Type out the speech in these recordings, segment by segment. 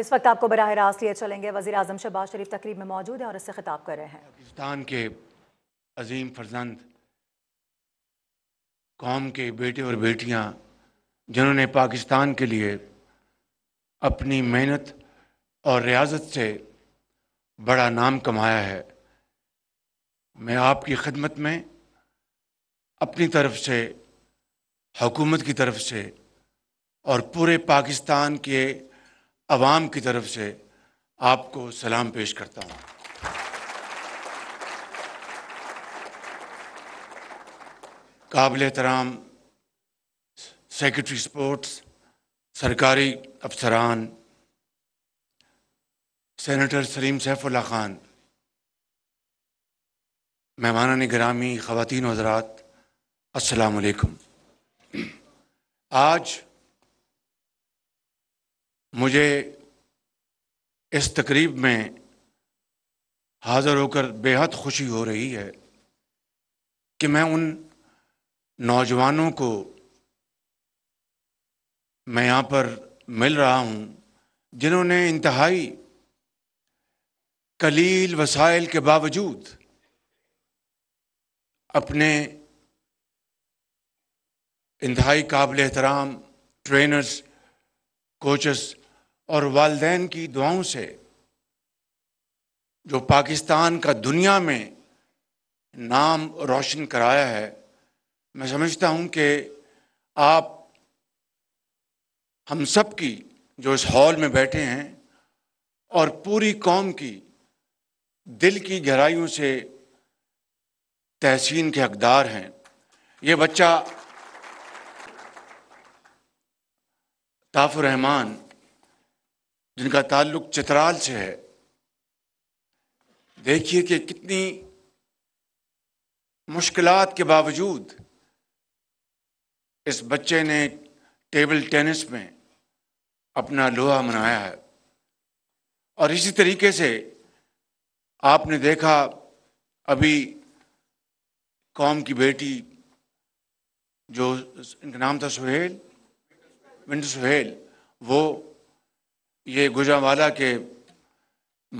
इस वक्त आपको बरह रास्त लिए चलेंगे वजी अजम शहबाज शरीफ तकरीब में मौजूद हैं और इससे खिताब कर रहे हैं पाकिस्तान के अजीम फर्जंद कौम के बेटे और बेटियाँ जिन्होंने पाकिस्तान के लिए अपनी मेहनत और रियाजत से बड़ा नाम कमाया है मैं आपकी खदमत में अपनी तरफ से हुकूमत की तरफ से और पूरे पाकिस्तान के आवाम की तरफ से आपको सलाम पेश करता हूँ काबिल एहतराम सेक्रेटरी स्पोर्ट्स सरकारी अफसरान सेनेटर सलीम सैफुल्ला ख़ान मेहमान ग्रामी ख़वान हजरात असलकुम आज मुझे इस तकरीब में हाज़िर होकर बेहद खुशी हो रही है कि मैं उन नौजवानों को मैं यहाँ पर मिल रहा हूँ जिन्होंने इंतहाई कलील वसाइल के बावजूद अपने इंतहाई काबिल एहतराम ट्रेनर्स कोचेस और वालदेन की दुआओं से जो पाकिस्तान का दुनिया में नाम रोशन कराया है मैं समझता हूं कि आप हम सब की जो इस हॉल में बैठे हैं और पूरी कौम की दिल की गहराइयों से तहसीन के हकदार हैं ये बच्चा ताफुर रहमान जिनका ताल्लुक चित्राल से है देखिए कि कितनी मुश्किलात के बावजूद इस बच्चे ने टेबल टेनिस में अपना लोहा मनाया है और इसी तरीके से आपने देखा अभी कौम की बेटी जो इनका नाम था सुहेल विंड सुहेल वो ये गुजरावाला के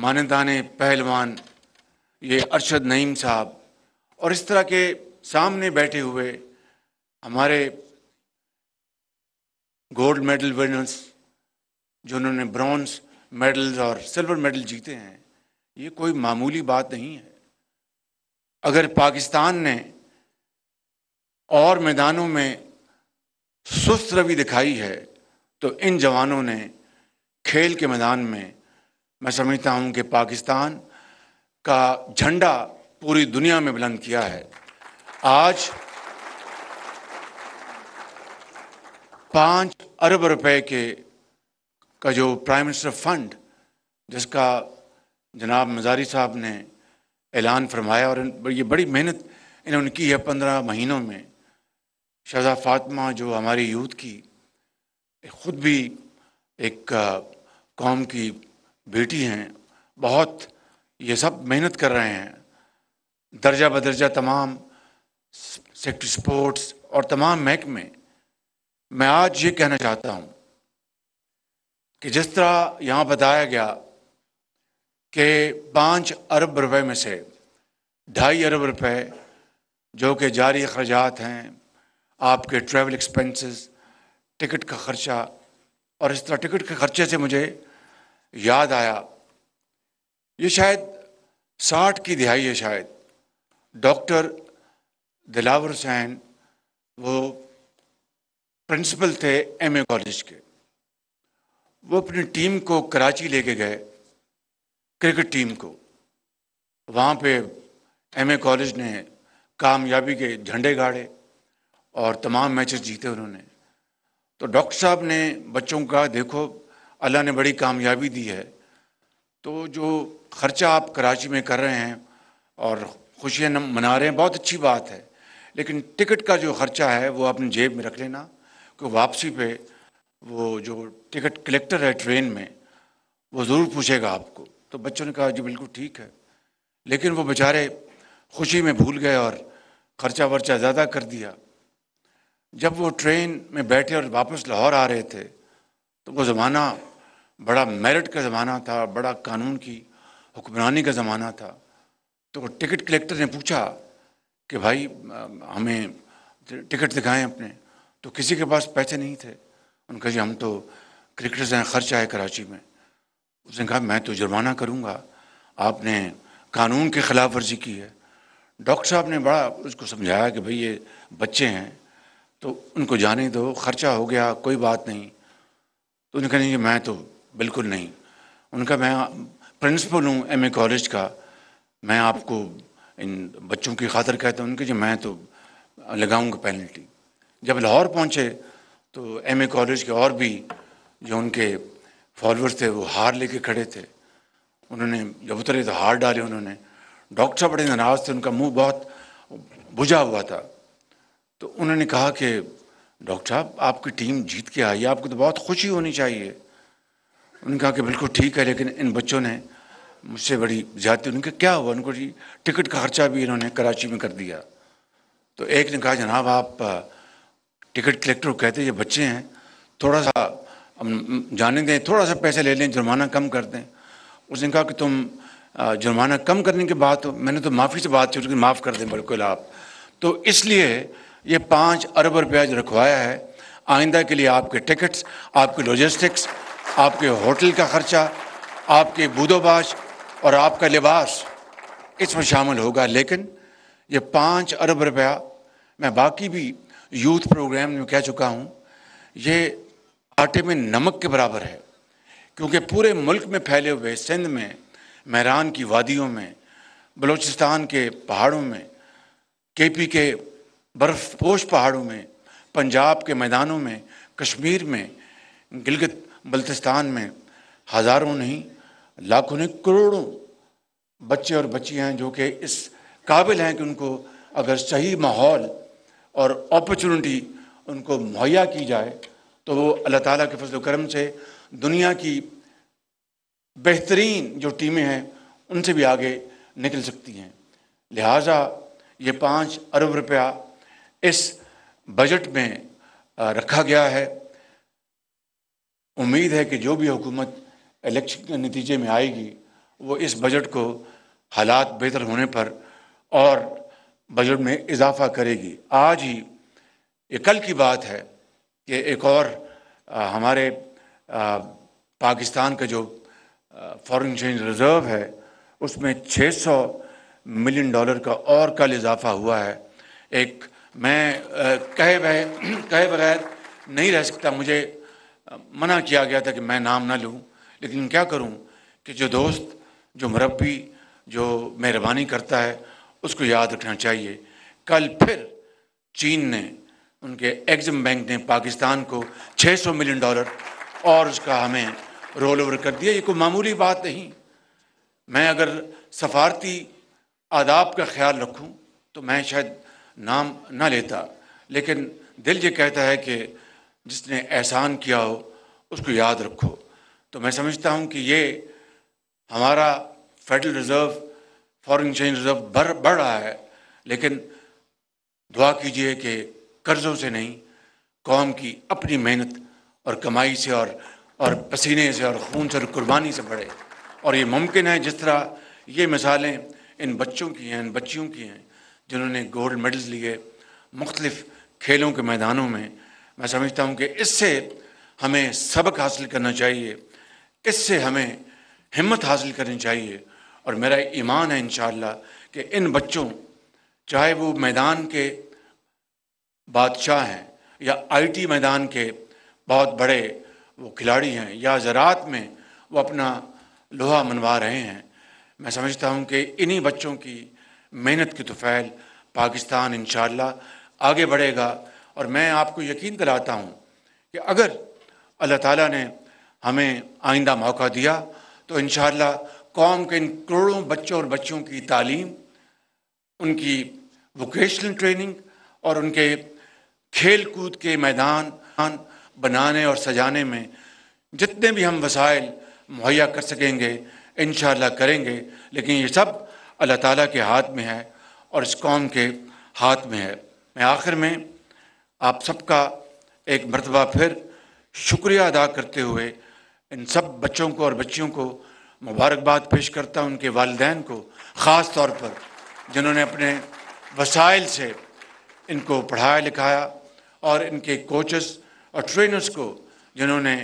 मानदान पहलवान ये अरशद नईम साहब और इस तरह के सामने बैठे हुए हमारे गोल्ड मेडल विनर्स जिन्होंने ब्रॉन्ज मेडल्स और सिल्वर मेडल जीते हैं ये कोई मामूली बात नहीं है अगर पाकिस्तान ने और मैदानों में सुस्त रवि दिखाई है तो इन जवानों ने खेल के मैदान में मैं समझता हूं कि पाकिस्तान का झंडा पूरी दुनिया में बुलंद किया है आज पाँच अरब रुपए के का जो प्राइम मिनिस्टर फंड जिसका जनाब मजारी साहब ने ऐलान फरमाया और ये बड़ी मेहनत इन्होंने की है पंद्रह महीनों में शहजा फातमा जो हमारी यूथ की खुद भी एक कौम की बेटी हैं बहुत ये सब मेहनत कर रहे हैं दर्जा बदर्जा तमाम सेक्टर स्पोर्ट्स और तमाम महकमे मैं आज ये कहना चाहता हूँ कि जिस तरह यहाँ बताया गया कि पाँच अरब रुपए में से ढाई अरब रुपए जो कि जारी अखराज हैं आपके ट्रैवल एक्सपेंसेस टिकट का ख़र्चा और इस तरह टिकट के ख़र्चे से मुझे याद आया ये शायद साठ की दिहाई है शायद डॉक्टर दिलावर हुसैन वो प्रिंसिपल थे एमए कॉलेज के वो अपनी टीम को कराची लेके गए क्रिकेट टीम को वहाँ पे एमए कॉलेज ने कामयाबी के झंडे गाड़े और तमाम मैचेस जीते उन्होंने तो डॉक्टर साहब ने बच्चों का देखो अल्लाह ने बड़ी कामयाबी दी है तो जो ख़र्चा आप कराची में कर रहे हैं और खुशियाँ मना रहे हैं बहुत अच्छी बात है लेकिन टिकट का जो ख़र्चा है वो अपनी जेब में रख लेना कि वापसी पे वो जो टिकट कलेक्टर है ट्रेन में वो ज़रूर पूछेगा आपको तो बच्चों ने कहा जी बिल्कुल ठीक है लेकिन वो बेचारे खुशी में भूल गए और ख़र्चा वर्चा ज़्यादा कर दिया जब वो ट्रेन में बैठे और वापस लाहौर आ रहे थे तो वो ज़माना बड़ा मेरिट का ज़माना था बड़ा कानून की हुक्मरानी का ज़माना था तो टिकट कलेक्टर ने पूछा कि भाई हमें टिकट दिखाएं अपने तो किसी के पास पैसे नहीं थे उनका जी हम तो क्रिकेटर्स हैं खर्च आए कराची में उसने कहा मैं तो जुर्माना करूँगा आपने कानून के ख़िलाफ़ वर्जी की है डॉक्टर साहब ने बड़ा उसको समझाया कि भाई ये बच्चे हैं तो उनको जाने दो खर्चा हो गया कोई बात नहीं तो उन्हें कहा मैं तो बिल्कुल नहीं उनका मैं प्रिंसिपल हूँ एम कॉलेज का मैं आपको इन बच्चों की खातर कहता हूँ उनके जो मैं तो लगाऊंगा पेनल्टी जब लाहौर पहुँचे तो एम कॉलेज के और भी जो उनके फॉलोअर्स थे वो हार लेके खड़े थे उन्होंने जब उतरे तो हार डाले उन्होंने डॉक्टर बड़े नाराज थे उनका मुंह बहुत बुझा हुआ था तो उन्होंने कहा कि डॉक्टर साहब आपकी टीम जीत के आई आपको तो बहुत खुशी होनी चाहिए उन्होंने कहा कि बिल्कुल ठीक है लेकिन इन बच्चों ने मुझसे बड़ी जाती उनके क्या हुआ उनको जी टिकट का खर्चा भी इन्होंने कराची में कर दिया तो एक ने कहा जनाब आप टिकट कलेक्टर को कहते ये बच्चे हैं थोड़ा सा जाने दें थोड़ा सा पैसे ले लें जुर्माना कम कर दें उसने कहा कि तुम जुर्माना कम करने की बात हो मैंने तो माफ़ी से बात की माफ़ कर दें बिल्कुल आप तो इसलिए ये पाँच अरब रुपया जो रखवाया है आइंदा के लिए आपके टिकट्स आपके लॉजिस्टिक्स आपके होटल का ख़र्चा आपके बूदोबाश और आपका लिबास इसमें शामिल होगा लेकिन ये पाँच अरब रुपया मैं बाकी भी यूथ प्रोग्राम में कह चुका हूँ ये आटे में नमक के बराबर है क्योंकि पूरे मुल्क में फैले हुए सिंध में मैरान की वादियों में बलूचिस्तान के पहाड़ों में के पी के बर्फ़ पोश पहाड़ों में पंजाब के मैदानों में कश्मीर में गिलगित बल्तिस्तान में हज़ारों नहीं लाखों नहीं करोड़ों बच्चे और बच्चियाँ हैं जो कि इस काबिल हैं कि उनको अगर सही माहौल और अपॉर्चुनिटी उनको मुहैया की जाए तो वो अल्लाह ताला के फजल करम से दुनिया की बेहतरीन जो टीमें हैं उनसे भी आगे निकल सकती हैं लिहाजा ये पाँच अरब रुपया इस बजट में रखा गया है उम्मीद है कि जो भी हुकूमत इलेक्शन के नतीजे में आएगी वो इस बजट को हालात बेहतर होने पर और बजट में इजाफा करेगी आज ही ये कल की बात है कि एक और आ, हमारे आ, पाकिस्तान का जो फॉरेन चेंज रिज़र्व है उसमें 600 मिलियन डॉलर का और कल इजाफा हुआ है एक मैं आ, कहे बह कहे बगैर नहीं रह सकता मुझे मना किया गया था कि मैं नाम ना लूँ लेकिन क्या करूँ कि जो दोस्त जो मुरबी जो मेहरबानी करता है उसको याद रखना चाहिए कल फिर चीन ने उनके एग्जम बैंक ने पाकिस्तान को 600 मिलियन डॉलर और उसका हमें रोल ओवर कर दिया ये कोई मामूली बात नहीं मैं अगर सफारती आदाब का ख्याल रखूं तो मैं शायद नाम ना लेता लेकिन दिल ये कहता है कि जिसने एहसान किया हो उसको याद रखो तो मैं समझता हूँ कि ये हमारा federal reserve foreign change reserve बढ़ बढ़ रहा है लेकिन दुआ कीजिए कि कर्ज़ों से नहीं कौम की अपनी मेहनत और कमाई से और और पसीने से और खून से और कुर्बानी से बढ़े और ये मुमकिन है जिस तरह ये मिसालें इन बच्चों की हैं इन बच्चियों की हैं जिन्होंने गोल्ड मेडल्स लिए मुख्तलिफ़ खेलों के मैदानों में मैं समझता हूँ कि इससे हमें सबक हासिल करना चाहिए इससे हमें हिम्मत हासिल करनी चाहिए और मेरा ईमान है इन कि इन बच्चों चाहे वो मैदान के बादशाह हैं या आईटी मैदान के बहुत बड़े वो खिलाड़ी हैं या ज़रात में वो अपना लोहा मनवा रहे हैं मैं समझता हूँ कि इन्हीं बच्चों की मेहनत की तफ़ैल तो पाकिस्तान इन आगे बढ़ेगा और मैं आपको यकीन दिलाता हूँ कि अगर अल्लाह ताला ने हमें आइंदा मौका दिया तो इन कौम के इन करोड़ों बच्चों और बच्चों की तालीम उनकी वोकेशनल ट्रेनिंग और उनके खेल कूद के मैदान बनाने और सजाने में जितने भी हम वसाइल मुहैया कर सकेंगे इन करेंगे लेकिन ये सब अल्लाह ताला के हाथ में है और इस कौम के हाथ में है मैं आखिर में आप सबका एक मरतबा फिर शुक्रिया अदा करते हुए इन सब बच्चों को और बच्चियों को मुबारकबाद पेश करता हूँ उनके वालदेन को ख़ास तौर पर जिन्होंने अपने वसाइल से इनको पढ़ाया लिखाया और इनके कोचेस और ट्रेनर्स को जिन्होंने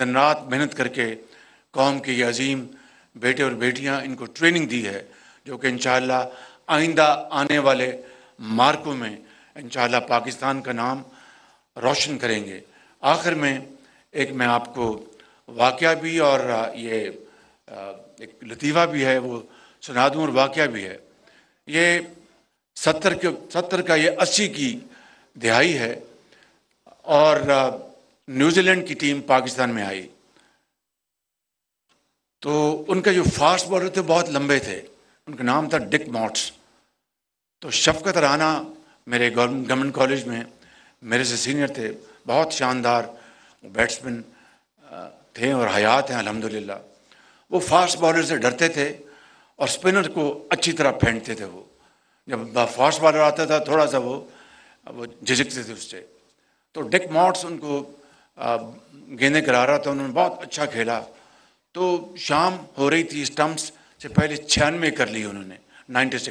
दिन रात मेहनत करके कौम के ये अजीम बेटे और बेटियाँ इनको ट्रेनिंग दी है जो कि इन आइंदा आने वाले मार्कों में इन पाकिस्तान का नाम रोशन करेंगे आखिर में एक मैं आपको वाक़ भी और ये एक लतीफ़ा भी है वो सुना दूँ और वाक़ भी है ये सत्तर के सत्तर का ये अस्सी की दिहाई है और न्यूजीलैंड की टीम पाकिस्तान में आई तो उनका जो फास्ट बॉलर थे बहुत लंबे थे उनका नाम था डिक मॉट्स तो शफकत राना मेरे गवर्नमेंट कॉलेज में मेरे से सीनियर थे बहुत शानदार बैट्समैन थे और हयात हैं अलहमदिल्ला वो फास्ट बॉलर से डरते थे और स्पिनर को अच्छी तरह फेंटते थे वो जब फास्ट बॉलर आता था थोड़ा सा वो वो झिझकते थे उससे तो डिक मॉट्स उनको गेंदे करा रहा था उन्होंने बहुत अच्छा खेला तो शाम हो रही थी स्टम्प्स से पहले छियानवे कर ली उन्होंने 96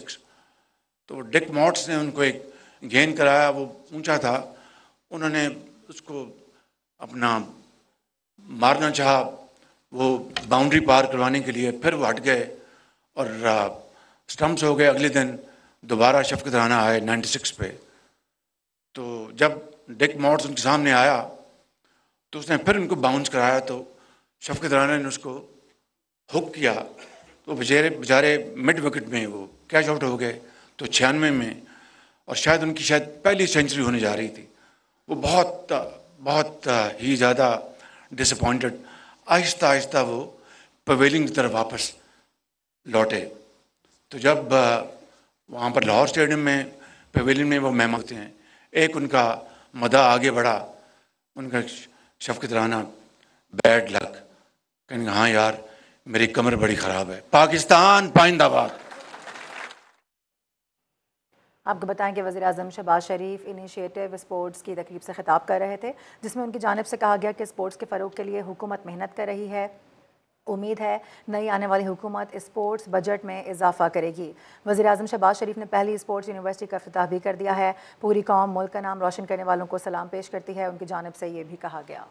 तो डिक मॉट्स ने उनको एक गेन कराया वो ऊंचा था उन्होंने उसको अपना मारना चाहा वो बाउंड्री पार करवाने के लिए फिर वो हट गए और स्टम्प्स हो गए अगले दिन दोबारा शफकत राना आए 96 पे तो जब डेक मॉड्स उनके सामने आया तो उसने फिर उनको बाउंस कराया तो शफकत राना ने उसको हुक किया तो बेचारे बेचारे मिड विकेट में वो कैच आउट हो गए तो छियानवे में और शायद उनकी शायद पहली सेंचुरी होने जा रही थी वो बहुत बहुत ही ज़्यादा डिसअपॉइंटेड आहिस्ता आहिस्ता वो पवेलिंग की तरफ वापस लौटे तो जब वहाँ पर लाहौर स्टेडियम में पवेलिंग में वो मेहमान होते हैं एक उनका मदा आगे बढ़ा उनका शफकत राना बैड लक कहेंगे हाँ यार मेरी कमर बड़ी ख़राब है पाकिस्तान पाइंदाबाद आपको बताएं कि वज़ी अजम शहबाज शरीफ इनिशिएटिव स्पोर्ट्स की तकरीब से ख़िताब कर रहे थे जिसमें उनकी जानब से कहा गया कि स्पोर्ट्स के फ़रोग के लिए हुकूमत मेहनत कर रही है उम्मीद है नई आने वाली हुकूमत स्पोर्ट्स बजट में इजाफा करेगी वजी अजम शहबाज शरीफ ने पहली स्पोर्ट्स यूनिवर्सिटी का अफ्ताह भी कर दिया है पूरी कौम मुल्क का नाम रोशन करने वालों को सलाम पेश करती है उनकी जानब से ये भी कहा गया